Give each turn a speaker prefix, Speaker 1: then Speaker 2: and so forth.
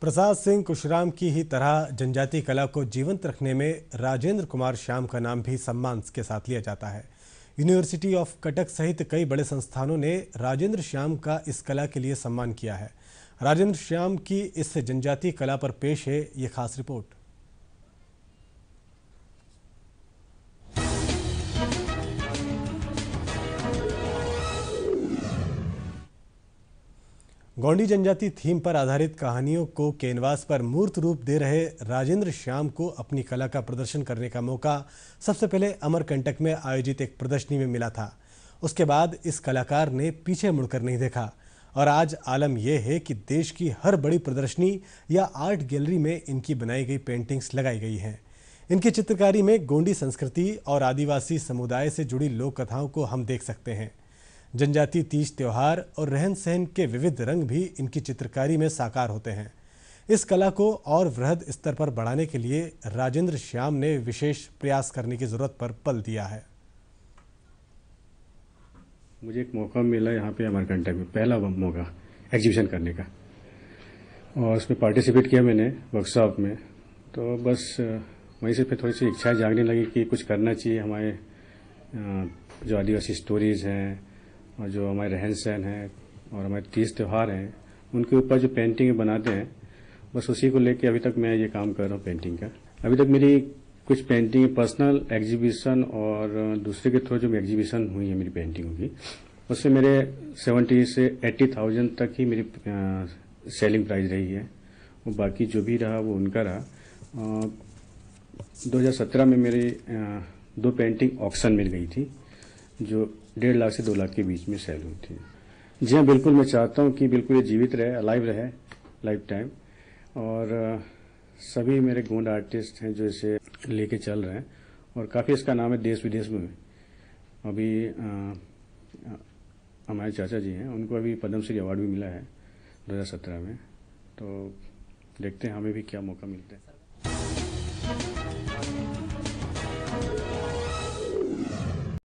Speaker 1: प्रसाद सिंह कुशराम की ही तरह जनजातीय कला को जीवंत रखने में राजेंद्र कुमार श्याम का नाम भी सम्मान के साथ लिया जाता है यूनिवर्सिटी ऑफ कटक सहित कई बड़े संस्थानों ने राजेंद्र श्याम का इस कला के लिए सम्मान किया है राजेंद्र श्याम की इस जनजातीय कला पर पेश है ये खास रिपोर्ट गौंडी जनजाति थीम पर आधारित कहानियों को कैनवास पर मूर्त रूप दे रहे राजेंद्र श्याम को अपनी कला का प्रदर्शन करने का मौका सबसे पहले अमरकंटक में आयोजित एक प्रदर्शनी में मिला था उसके बाद इस कलाकार ने पीछे मुड़कर नहीं देखा और आज आलम यह है कि देश की हर बड़ी प्रदर्शनी या आर्ट गैलरी में इनकी बनाई गई पेंटिंग्स लगाई गई हैं इनकी चित्रकारी में गोंडी संस्कृति और आदिवासी समुदाय से जुड़ी लोक कथाओं को हम देख सकते हैं जनजातीय तीज त्यौहार और रहन सहन के विविध रंग भी इनकी चित्रकारी में साकार होते हैं इस कला को और वृहद स्तर पर बढ़ाने के लिए राजेंद्र श्याम ने विशेष प्रयास करने की ज़रूरत पर बल दिया है
Speaker 2: मुझे एक मौका मिला यहाँ पे घंटे में पहला मौका एग्जीबिशन करने का और उसमें पार्टिसिपेट किया मैंने वर्कशॉप में तो बस वहीं से फिर थोड़ी सी इच्छा जागने लगी कि कुछ करना चाहिए हमारे जो आदिवासी स्टोरीज़ हैं और जो हमारे रहन सहन है और हमारे तीज त्यौहार हैं उनके ऊपर जो पेंटिंग बनाते हैं बस उसी को लेकर अभी तक मैं ये काम कर रहा हूँ पेंटिंग का अभी तक मेरी कुछ पेंटिंग पर्सनल एग्जीबिशन और दूसरे के थ्रू जो एग्जीबिशन हुई है मेरी पेंटिंगों की उससे मेरे सेवेंटी से एट्टी थाउजेंड तक ही मेरी सेलिंग प्राइस रही है और बाकी जो भी रहा वो उनका रहा दो हज़ार सत्रह में मेरी दो पेंटिंग ऑक्शन मिल गई थी जो डेढ़ लाख से दो लाख के बीच में सेल होती है जी हाँ बिल्कुल मैं चाहता हूँ कि बिल्कुल ये जीवित रहे अलाइव रहे लाइफ टाइम और सभी मेरे गोंड आर्टिस्ट हैं जो इसे लेके चल रहे हैं और काफ़ी इसका नाम है देश विदेश में अभी हमारे चाचा जी हैं उनको अभी पद्मश्री अवार्ड भी मिला है 2017 में तो देखते हैं हमें भी क्या मौका मिलता है